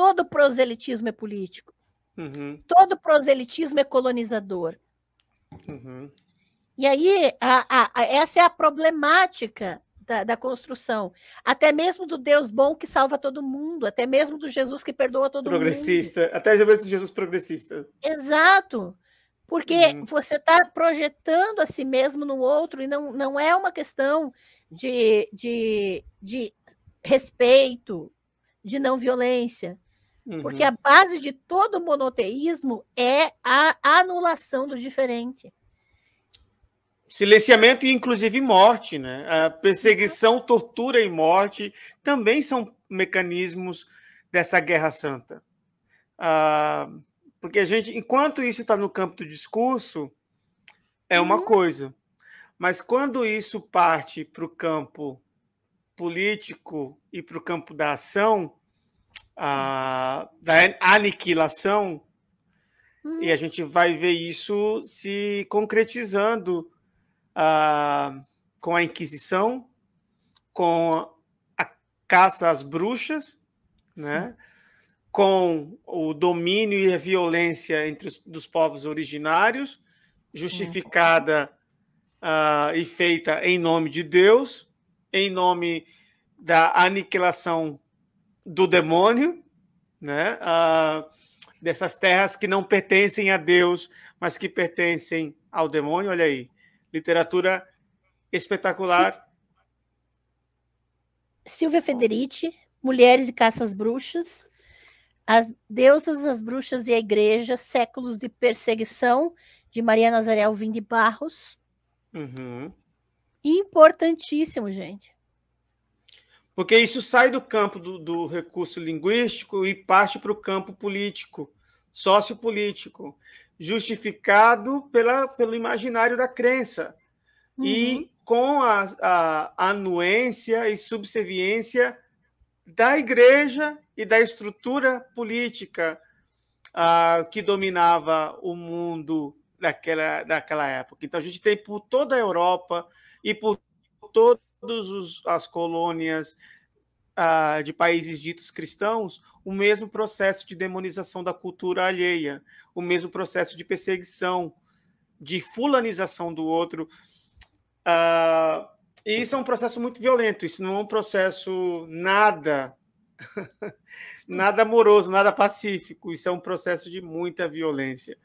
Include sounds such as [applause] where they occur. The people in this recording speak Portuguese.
Todo proselitismo é político. Uhum. Todo proselitismo é colonizador. Uhum. E aí, a, a, essa é a problemática da, da, construção. Até mesmo do Deus bom que salva todo mundo, até mesmo do Jesus que perdoa todo progressista, mundo. Progressista, até mesmo do Jesus progressista. Exato. Porque uhum. você está projetando a si mesmo no outro, e não, não é uma questão de, de, de respeito, de não violência. Porque uhum. a base de todo monoteísmo é a anulação do diferente. Silenciamento e, inclusive, morte, né? A perseguição, uhum. tortura e morte também são mecanismos dessa guerra santa. Ah, porque a gente, enquanto isso está no campo do discurso, é uma uhum. coisa. Mas quando isso parte para o campo político e para o campo da ação, a, da aniquilação, e a hum. gente vai ver isso se concretizando ah, com a Inquisição, com a caça às bruxas, né? com o domínio e a violência entre os dos povos originários, justificada uh, e feita em nome de Deus, em nome da aniquilação do demônio, né? dessas terras que não pertencem a Deus, mas que pertencem ao demônio. Olha aí, literatura espetacular. Silvia Federici, Mulheres e Caças Bruxas, As Deusas, as Bruxas e a Igreja, Séculos de Perseguição, de Maria Nazaré Alvim de Barros. Uhum. Importantíssimo, gente. Porque isso sai do campo do, do recurso linguístico e parte para o campo político, sociopolítico, justificado pela, pelo imaginário da crença. Uhum. E com a, a anuência e subserviência da igreja e da estrutura política uh, que dominava o mundo daquela época. Então, a gente tem por toda a Europa e por todas as colônias ah, de países ditos cristãos o mesmo processo de demonização da cultura alheia, o mesmo processo de perseguição, de fulanização do outro. Ah, e isso é um processo muito violento, isso não é um processo nada [laughs] nada amoroso, nada pacífico. Isso é um processo de muita violência.